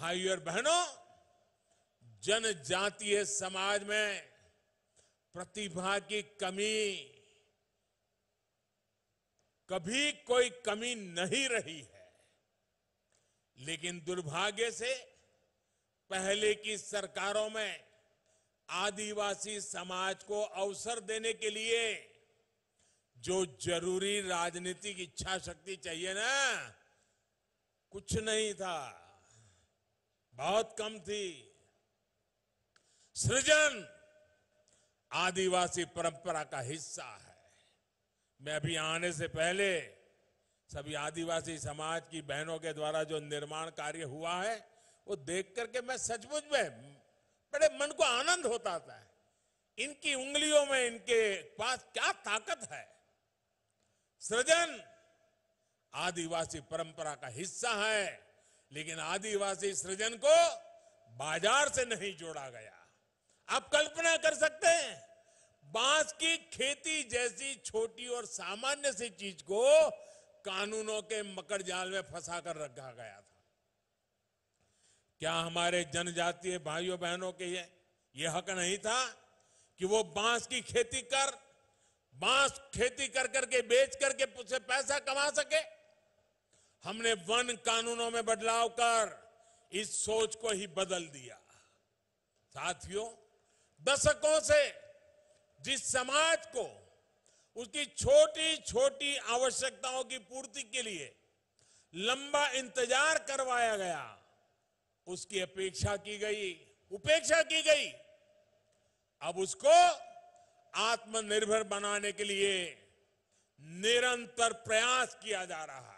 भाई और बहनों जनजातीय समाज में प्रतिभा की कमी कभी कोई कमी नहीं रही है लेकिन दुर्भाग्य से पहले की सरकारों में आदिवासी समाज को अवसर देने के लिए जो जरूरी राजनीतिक इच्छा शक्ति चाहिए ना कुछ नहीं था बहुत कम थी सृजन आदिवासी परंपरा का हिस्सा है मैं अभी आने से पहले सभी आदिवासी समाज की बहनों के द्वारा जो निर्माण कार्य हुआ है वो देख करके मैं सचमुच में बड़े मन को आनंद होता था इनकी उंगलियों में इनके पास क्या ताकत है सृजन आदिवासी परंपरा का हिस्सा है लेकिन आदिवासी सृजन को बाजार से नहीं जोड़ा गया आप कल्पना कर सकते हैं बांस की खेती जैसी छोटी और सामान्य सी चीज को कानूनों के मकर जाल में फंसा कर रखा गया था क्या हमारे जनजातीय भाइयों बहनों के ये, ये हक नहीं था कि वो बांस की खेती कर बांस खेती कर करके बेच करके उसे पैसा कमा सके हमने वन कानूनों में बदलाव कर इस सोच को ही बदल दिया साथियों दशकों से जिस समाज को उसकी छोटी छोटी आवश्यकताओं की पूर्ति के लिए लंबा इंतजार करवाया गया उसकी अपेक्षा की गई उपेक्षा की गई अब उसको आत्मनिर्भर बनाने के लिए निरंतर प्रयास किया जा रहा है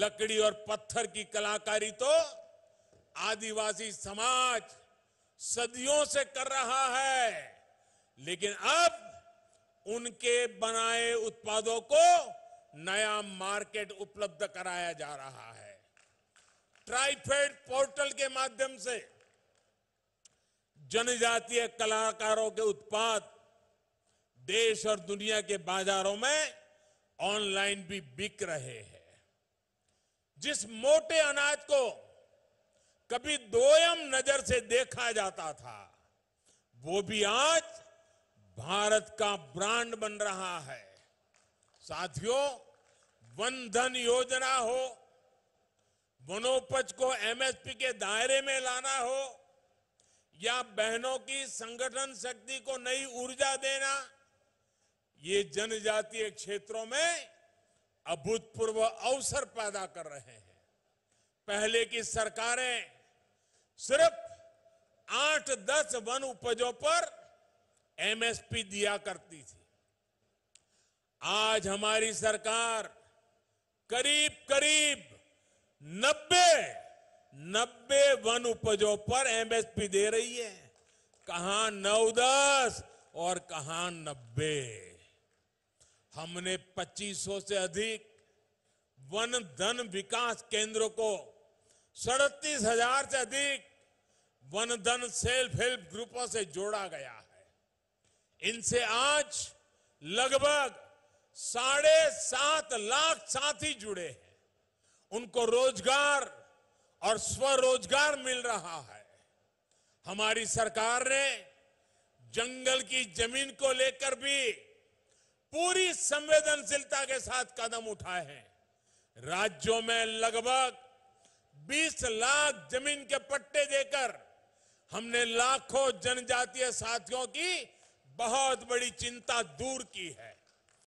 लकड़ी और पत्थर की कलाकारी तो आदिवासी समाज सदियों से कर रहा है लेकिन अब उनके बनाए उत्पादों को नया मार्केट उपलब्ध कराया जा रहा है ट्राइफेड पोर्टल के माध्यम से जनजातीय कलाकारों के उत्पाद देश और दुनिया के बाजारों में ऑनलाइन भी बिक रहे हैं जिस मोटे अनाज को कभी दोयम नजर से देखा जाता था वो भी आज भारत का ब्रांड बन रहा है साथियों वन धन योजना हो वनोपज को एमएसपी के दायरे में लाना हो या बहनों की संगठन शक्ति को नई ऊर्जा देना ये जनजातीय क्षेत्रों में अभूतपूर्व अवसर पैदा कर रहे हैं पहले की सरकारें सिर्फ आठ दस वन उपजों पर एमएसपी दिया करती थी आज हमारी सरकार करीब करीब नब्बे नब्बे वन उपजों पर एमएसपी दे रही है कहा नौ दस और कहा नब्बे हमने 2500 से अधिक वन धन विकास केंद्रों को सड़तीस हजार से अधिक वन धन सेल्फ हेल्प ग्रुपों से जोड़ा गया है इनसे आज लगभग साढ़े सात लाख साथी जुड़े हैं उनको रोजगार और स्वरोजगार मिल रहा है हमारी सरकार ने जंगल की जमीन को लेकर भी पूरी संवेदनशीलता के साथ कदम उठाए हैं राज्यों में लगभग 20 लाख जमीन के पट्टे देकर हमने लाखों जनजातीय साथियों की बहुत बड़ी चिंता दूर की है